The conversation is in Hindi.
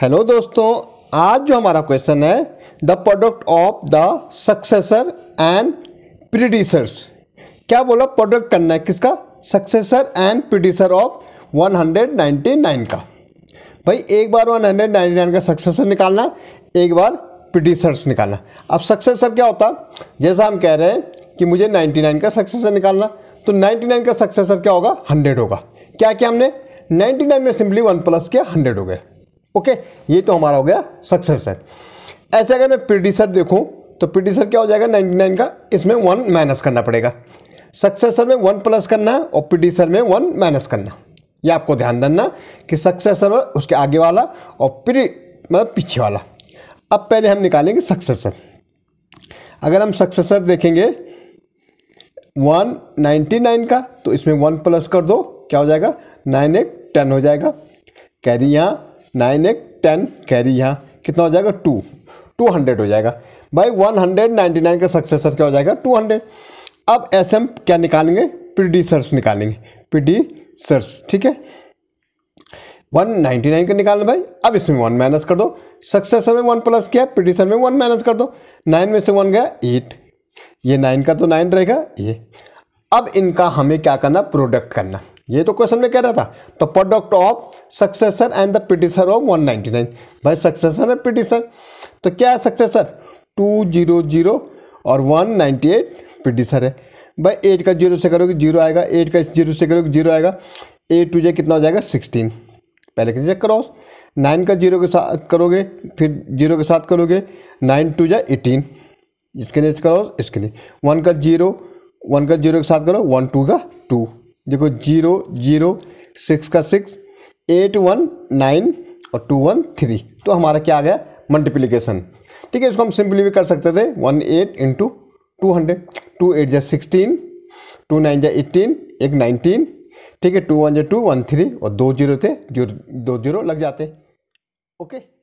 हेलो दोस्तों आज जो हमारा क्वेश्चन है the product of the successor and predecessors क्या बोला प्रोडक्ट करना है किसका सक्सेसर एंड प्रोड्यूसर ऑफ 199 का भाई एक बार 199 का सक्सेसर निकालना एक बार प्रोड्यूसर्स निकालना अब सक्सेसर क्या होता जैसा हम कह रहे हैं कि मुझे 99 का सक्सेसर निकालना तो 99 का सक्सेसर क्या होगा 100 होगा क्या क्या हमने 99 में सिंपली वन प्लस किया 100 हो गया ओके ये तो हमारा हो गया सक्सेसर ऐसे अगर मैं प्रोड्यूसर देखूँ तो प्रोड्यूसर क्या हो जाएगा 99 का इसमें वन माइनस करना पड़ेगा सक्सेसर में वन प्लस करना और प्रोड्यूसर में वन माइनस करना ये आपको ध्यान देना कि सक्सेसर उसके आगे वाला और प्री मतलब पीछे वाला अब पहले हम निकालेंगे सक्सेसर अगर हम सक्सेसर देखेंगे वन नाइन्टी नाइन का तो इसमें वन प्लस कर दो क्या हो जाएगा नाइन एक टेन हो जाएगा कैरी यहाँ नाइन एक टेन कैरी यहाँ कितना हो जाएगा टू टू हंड्रेड हो जाएगा भाई वन हंड्रेड नाइन्टी नाइन का सक्सेसर क्या हो जाएगा टू हंड्रेड अब एस एम क्या निकालेंगे प्रीडीसर्स निकालेंगे प्रीडीसर्स ठीक है वन नाइन्टी नाइन का निकालना भाई अब इसमें वन माइनस कर दो सक्सेसर में वन प्लस किया प्रीडीसर में वन माइनस कर दो नाइन में से वन गया एट ये नाइन का तो नाइन रहेगा ये अब इनका हमें क्या करना प्रोडक्ट करना ये तो क्वेश्चन में कह रहा था the product of successor and the predecessor of 199 भाई सक्सेसर एंड पिटिसर तो क्या है सक्सेसर 200 और 198 पिटिसर है भाई एट का जीरो से करोगे जीरो आएगा एट का जीरो से करोगे जीरो आएगा एट टू जे कितना हो जाएगा सिक्सटीन पहले कितने चेक करो नाइन का जीरो के साथ करोगे फिर जीरो के साथ करोगे नाइन टू जे एटीन इसके लिए करो इसके लिए वन का जीरो वन का जीरो के साथ करो वन टू का टू देखो जीरो जीरो सिक्स का सिक्स एट वन नाइन और टू वन थ्री तो हमारा क्या आ गया मल्टीप्लीकेशन ठीक है इसको हम सिंपली भी कर सकते थे one eight into two hundred two eight जै सिक्सटीन टू नाइन जै एट्टीन एक नाइनटीन ठीक है टू वन जै टू वन थ्री और दो जीरो थे जो दो जीरो लग जाते ओके